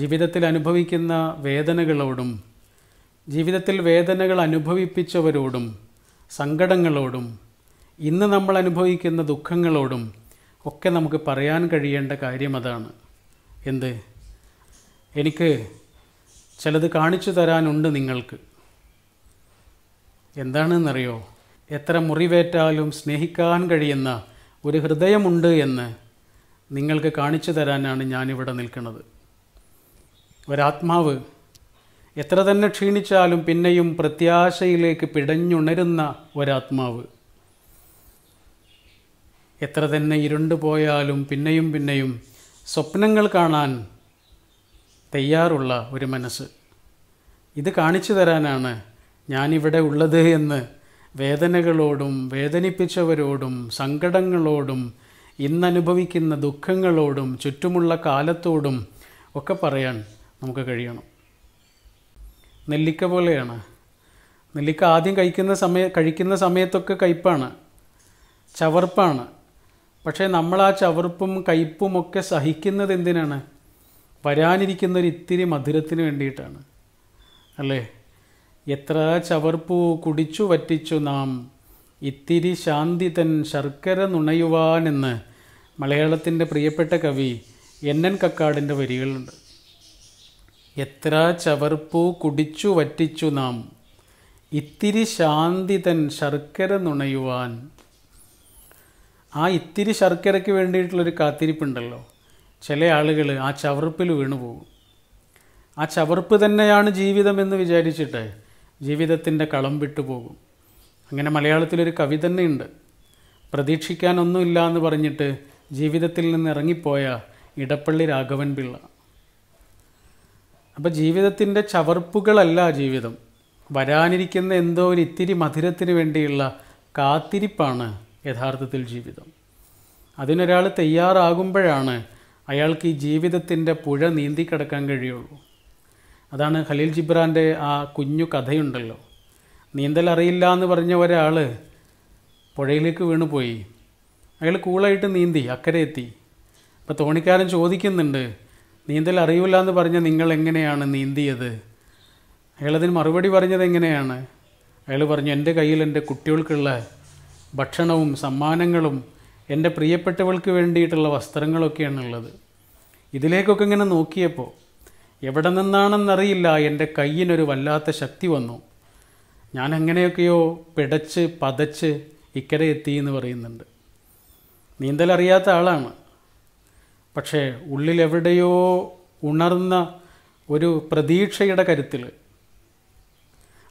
ജീവിതത്തിൽ അനുഭവിക്കുന്ന വേദനകളോടും ജീവിതത്തിൽ വേദനകൾ അനുഭവിപ്പിച്ചവരോടും സങ്കടങ്ങളോടും ഇന്ന് നമ്മൾ അനുഭവിക്കുന്ന ദുഃഖങ്ങളോടും ഒക്കെ നമുക്ക് പറയാൻ കഴിയേണ്ട കാര്യം അതാണ് എന്ത് എനിക്ക് ചിലത് കാണിച്ചു തരാനുണ്ട് നിങ്ങൾക്ക് എന്താണെന്നറിയോ എത്ര മുറിവേറ്റാലും സ്നേഹിക്കാൻ കഴിയുന്ന ഒരു ഹൃദയമുണ്ട് എന്ന് നിങ്ങൾക്ക് കാണിച്ചു തരാനാണ് ഞാനിവിടെ നിൽക്കുന്നത് ഒരാത്മാവ് എത്ര തന്നെ ക്ഷീണിച്ചാലും പിന്നെയും പ്രത്യാശയിലേക്ക് പിടഞ്ഞുണരുന്ന ഒരാത്മാവ് എത്ര തന്നെ ഇരുണ്ടു പോയാലും പിന്നെയും പിന്നെയും സ്വപ്നങ്ങൾ കാണാൻ തയ്യാറുള്ള ഒരു മനസ്സ് ഇത് കാണിച്ചു തരാനാണ് ഞാനിവിടെ ഉള്ളത് എന്ന് വേദനകളോടും വേദനിപ്പിച്ചവരോടും സങ്കടങ്ങളോടും ഇന്നനുഭവിക്കുന്ന ദുഃഖങ്ങളോടും ചുറ്റുമുള്ള കാലത്തോടും ഒക്കെ പറയാൻ നമുക്ക് കഴിയണം നെല്ലിക്ക പോലെയാണ് നെല്ലിക്ക ആദ്യം കഴിക്കുന്ന സമയ കഴിക്കുന്ന സമയത്തൊക്കെ കയ്പ്പാണ് ചവർപ്പാണ് പക്ഷേ നമ്മൾ ആ ചവർപ്പും കയ്പ്പും ഒക്കെ സഹിക്കുന്നത് എന്തിനാണ് വരാനിരിക്കുന്ന ഒരു ഇത്തിരി മധുരത്തിന് വേണ്ടിയിട്ടാണ് അല്ലേ എത്ര ചവർപ്പ് കുടിച്ചു വറ്റിച്ചു നാം ഇത്തിരി ശാന്തി തൻ ശർക്കര നുണയുവാനെന്ന് മലയാളത്തിൻ്റെ പ്രിയപ്പെട്ട കവി എൻ എൻ കക്കാടിൻ്റെ വരികളുണ്ട് എത്ര ചവർപ്പൂ കുടിച്ചു വറ്റിച്ചു നാം ഇത്തിരി ശാന്തി തൻ ശർക്കര നുണയുവാൻ ആ ഇത്തിരി ശർക്കരയ്ക്ക് വേണ്ടിയിട്ടുള്ളൊരു കാത്തിരിപ്പുണ്ടല്ലോ ചില ആളുകൾ ആ ചവർപ്പിൽ വീണു പോകും ആ ചവർപ്പ് തന്നെയാണ് ജീവിതമെന്ന് വിചാരിച്ചിട്ട് ജീവിതത്തിൻ്റെ കളം വിട്ടുപോകും അങ്ങനെ മലയാളത്തിലൊരു കവി തന്നെയുണ്ട് പ്രതീക്ഷിക്കാനൊന്നുമില്ല എന്ന് പറഞ്ഞിട്ട് ജീവിതത്തിൽ നിന്ന് ഇറങ്ങിപ്പോയ ഇടപ്പള്ളി രാഘവൻ പിള്ള അപ്പോൾ ജീവിതത്തിൻ്റെ ചവർപ്പുകളല്ല ജീവിതം വരാനിരിക്കുന്ന എന്തോ ഒരു ഇത്തിരി മധുരത്തിന് വേണ്ടിയുള്ള കാത്തിരിപ്പാണ് യഥാർത്ഥത്തിൽ ജീവിതം അതിനൊരാൾ തയ്യാറാകുമ്പോഴാണ് അയാൾക്ക് ഈ ജീവിതത്തിൻ്റെ പുഴ നീന്തി കിടക്കാൻ കഴിയുള്ളൂ അതാണ് ഖലീൽ ജിബ്രാൻ്റെ ആ കുഞ്ഞു കഥയുണ്ടല്ലോ നീന്തൽ അറിയില്ല എന്ന് പറഞ്ഞ ഒരാൾ പുഴയിലേക്ക് വീണുപോയി അയാൾ കൂളായിട്ട് നീന്തി അക്കരെ എത്തി അപ്പോൾ തോണിക്കാരൻ ചോദിക്കുന്നുണ്ട് നീന്തൽ അറിയില്ല എന്ന് പറഞ്ഞ നിങ്ങൾ എങ്ങനെയാണ് നീന്തിയത് അയാളതിന് മറുപടി പറഞ്ഞത് എങ്ങനെയാണ് അയാൾ പറഞ്ഞു എൻ്റെ കയ്യിൽ എൻ്റെ കുട്ടികൾക്കുള്ള ഭക്ഷണവും സമ്മാനങ്ങളും എൻ്റെ പ്രിയപ്പെട്ടവൾക്ക് വേണ്ടിയിട്ടുള്ള വസ്ത്രങ്ങളൊക്കെയാണ് ഉള്ളത് ഇതിലേക്കൊക്കെ ഇങ്ങനെ നോക്കിയപ്പോൾ എവിടെ നിന്നാണെന്നറിയില്ല എൻ്റെ കയ്യിനൊരു വല്ലാത്ത ശക്തി വന്നു ഞാൻ എങ്ങനെയൊക്കെയോ പിടച്ച് പതച്ച് ഇക്കരെ എത്തി എന്ന് പറയുന്നുണ്ട് നീന്തൽ അറിയാത്ത ആളാണ് പക്ഷേ ഉള്ളിലെവിടെയോ ഉണർന്ന ഒരു പ്രതീക്ഷയുടെ കരുത്തിൽ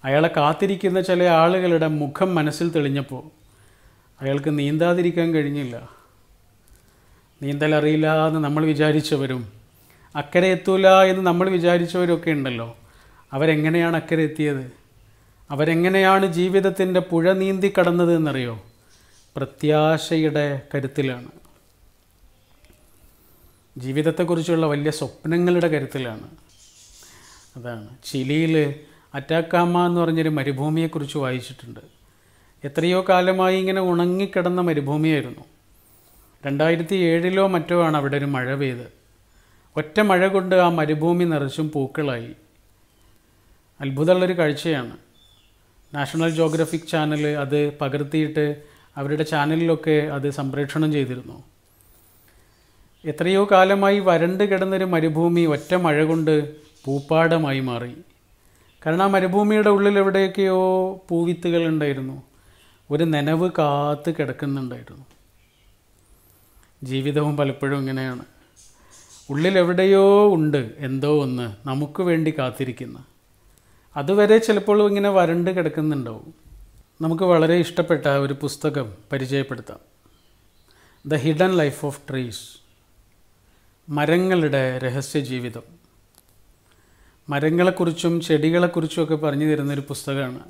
അയാളെ കാത്തിരിക്കുന്ന ചില ആളുകളുടെ മുഖം മനസ്സിൽ തെളിഞ്ഞപ്പോൾ അയാൾക്ക് നീന്താതിരിക്കാൻ കഴിഞ്ഞില്ല നീന്തലറിയില്ല എന്ന് നമ്മൾ വിചാരിച്ചവരും അക്കരെ എത്തൂല എന്ന് നമ്മൾ വിചാരിച്ചവരൊക്കെ ഉണ്ടല്ലോ അവരെങ്ങനെയാണ് അക്കരെ എത്തിയത് അവരെങ്ങനെയാണ് ജീവിതത്തിൻ്റെ പുഴ നീന്തി കടന്നത് എന്നറിയോ പ്രത്യാശയുടെ കരുത്തിലാണ് ജീവിതത്തെക്കുറിച്ചുള്ള വലിയ സ്വപ്നങ്ങളുടെ കരുത്തിലാണ് അതാണ് ചിലിയിൽ അറ്റാക്കാമ എന്ന് പറഞ്ഞൊരു മരുഭൂമിയെക്കുറിച്ച് വായിച്ചിട്ടുണ്ട് എത്രയോ കാലമായി ഇങ്ങനെ ഉണങ്ങിക്കിടന്ന മരുഭൂമിയായിരുന്നു രണ്ടായിരത്തി ഏഴിലോ മറ്റോ ആണ് അവിടെ ഒരു മഴ പെയ്ത് ഒറ്റ മഴ കൊണ്ട് ആ മരുഭൂമി നിറച്ചും പൂക്കളായി അത്ഭുതമുള്ളൊരു കാഴ്ചയാണ് നാഷണൽ ജോഗ്രഫിക് ചാനൽ അത് പകർത്തിയിട്ട് അവരുടെ ചാനലിലൊക്കെ അത് സംപ്രേഷണം ചെയ്തിരുന്നു എത്രയോ കാലമായി വരണ്ട് കിടന്നൊരു മരുഭൂമി ഒറ്റ മഴ കൊണ്ട് പൂപ്പാടമായി മാറി കാരണം ആ മരുഭൂമിയുടെ ഉള്ളിൽ എവിടെയൊക്കെയോ പൂവിത്തുകൾ ഉണ്ടായിരുന്നു ഒരു നനവ് കാത്ത് കിടക്കുന്നുണ്ടായിരുന്നു ജീവിതവും പലപ്പോഴും ഇങ്ങനെയാണ് ഉള്ളിൽ എവിടെയോ ഉണ്ട് എന്തോ ഒന്ന് നമുക്ക് വേണ്ടി കാത്തിരിക്കുന്ന അതുവരെ ചിലപ്പോൾ ഇങ്ങനെ വരണ്ട് കിടക്കുന്നുണ്ടാവും നമുക്ക് വളരെ ഇഷ്ടപ്പെട്ട ഒരു പുസ്തകം പരിചയപ്പെടുത്താം the hidden life of trees മരങ്ങളുടെ രഹസ്യ ജീവിതം മരങ്ങളെക്കുറിച്ചും ചെടികളെക്കുറിച്ചുമൊക്കെ പറഞ്ഞു തരുന്നൊരു പുസ്തകമാണ്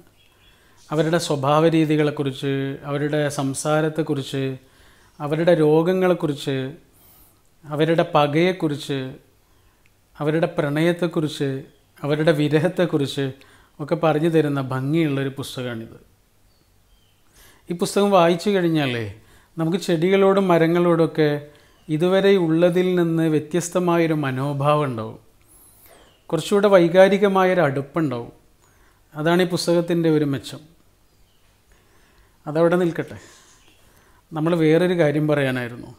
അവരുടെ സ്വഭാവ രീതികളെക്കുറിച്ച് അവരുടെ സംസാരത്തെക്കുറിച്ച് അവരുടെ രോഗങ്ങളെക്കുറിച്ച് അവരുടെ പകയെക്കുറിച്ച് അവരുടെ പ്രണയത്തെക്കുറിച്ച് അവരുടെ വിരഹത്തെക്കുറിച്ച് ഒക്കെ പറഞ്ഞു തരുന്ന ഭംഗിയുള്ളൊരു പുസ്തകമാണിത് ഈ പുസ്തകം വായിച്ചു കഴിഞ്ഞാലേ നമുക്ക് ചെടികളോടും മരങ്ങളോടൊക്കെ ഇതുവരെ ഉള്ളതിൽ നിന്ന് വ്യത്യസ്തമായൊരു മനോഭാവം ഉണ്ടാവും കുറച്ചുകൂടെ വൈകാരികമായൊരു അടുപ്പുണ്ടാവും അതാണ് ഈ പുസ്തകത്തിൻ്റെ ഒരു മെച്ചം അതവിടെ നിൽക്കട്ടെ നമ്മൾ വേറൊരു കാര്യം പറയാനായിരുന്നു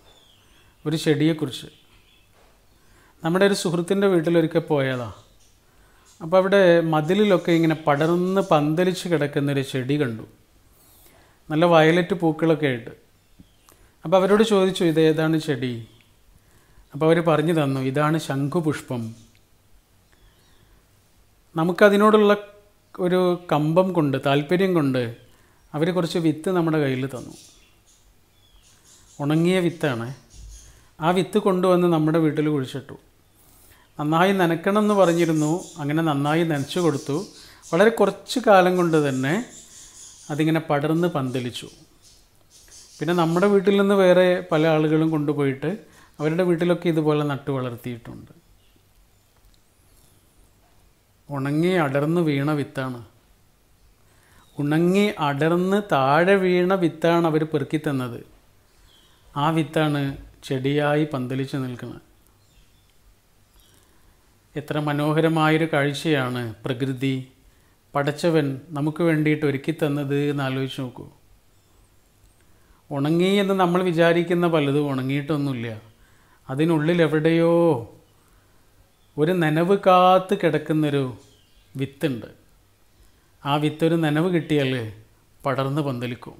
ഒരു ചെടിയെക്കുറിച്ച് നമ്മുടെ ഒരു സുഹൃത്തിൻ്റെ വീട്ടിലൊരിക്കൽ പോയതാ അപ്പോൾ അവിടെ മതിലിലൊക്കെ ഇങ്ങനെ പടർന്ന് പന്തലിച്ച് കിടക്കുന്നൊരു ചെടി കണ്ടു നല്ല വയലറ്റ് പൂക്കളൊക്കെ ആയിട്ട് അപ്പോൾ അവരോട് ചോദിച്ചു ഇത് ഏതാണ് ചെടി അപ്പോൾ അവർ പറഞ്ഞു തന്നു ഇതാണ് ശംഖുപുഷ്പം നമുക്കതിനോടുള്ള ഒരു കമ്പം കൊണ്ട് താല്പര്യം കൊണ്ട് അവർ കുറച്ച് വിത്ത് നമ്മുടെ കയ്യിൽ തന്നു ഉണങ്ങിയ വിത്താണ് ആ വിത്ത് കൊണ്ടുവന്ന് നമ്മുടെ വീട്ടിൽ കുഴിച്ചിട്ടു നന്നായി നനക്കണം എന്ന് പറഞ്ഞിരുന്നു അങ്ങനെ നന്നായി നനച്ചു കൊടുത്തു വളരെ കുറച്ച് കാലം കൊണ്ട് തന്നെ അതിങ്ങനെ പടർന്ന് പന്തലിച്ചു പിന്നെ നമ്മുടെ വീട്ടിൽ നിന്ന് വേറെ പല ആളുകളും കൊണ്ടുപോയിട്ട് അവരുടെ വീട്ടിലൊക്കെ ഇതുപോലെ നട്ടു വളർത്തിയിട്ടുണ്ട് ഉണങ്ങി അടർന്ന് വീണ വിത്താണ് ഉണങ്ങി അടർന്ന് താഴെ വീണ വിത്താണ് അവർ പെറുക്കി തന്നത് ആ വിത്താണ് ചെടിയായി പന്തലിച്ച് നിൽക്കുന്നത് എത്ര മനോഹരമായൊരു കാഴ്ചയാണ് പ്രകൃതി പടച്ചവൻ നമുക്ക് വേണ്ടിയിട്ട് ഒരുക്കി തന്നത് എന്ന് ആലോചിച്ച് നോക്കൂ ഉണങ്ങി എന്ന് നമ്മൾ വിചാരിക്കുന്ന പലതും ഉണങ്ങിയിട്ടൊന്നുമില്ല അതിനുള്ളിൽ എവിടെയോ ഒരു നനവ് കാത്ത് കിടക്കുന്നൊരു വിത്തുണ്ട് ആ വിത്തൊരു നനവ് കിട്ടിയാൽ പടർന്ന് പന്തലിക്കും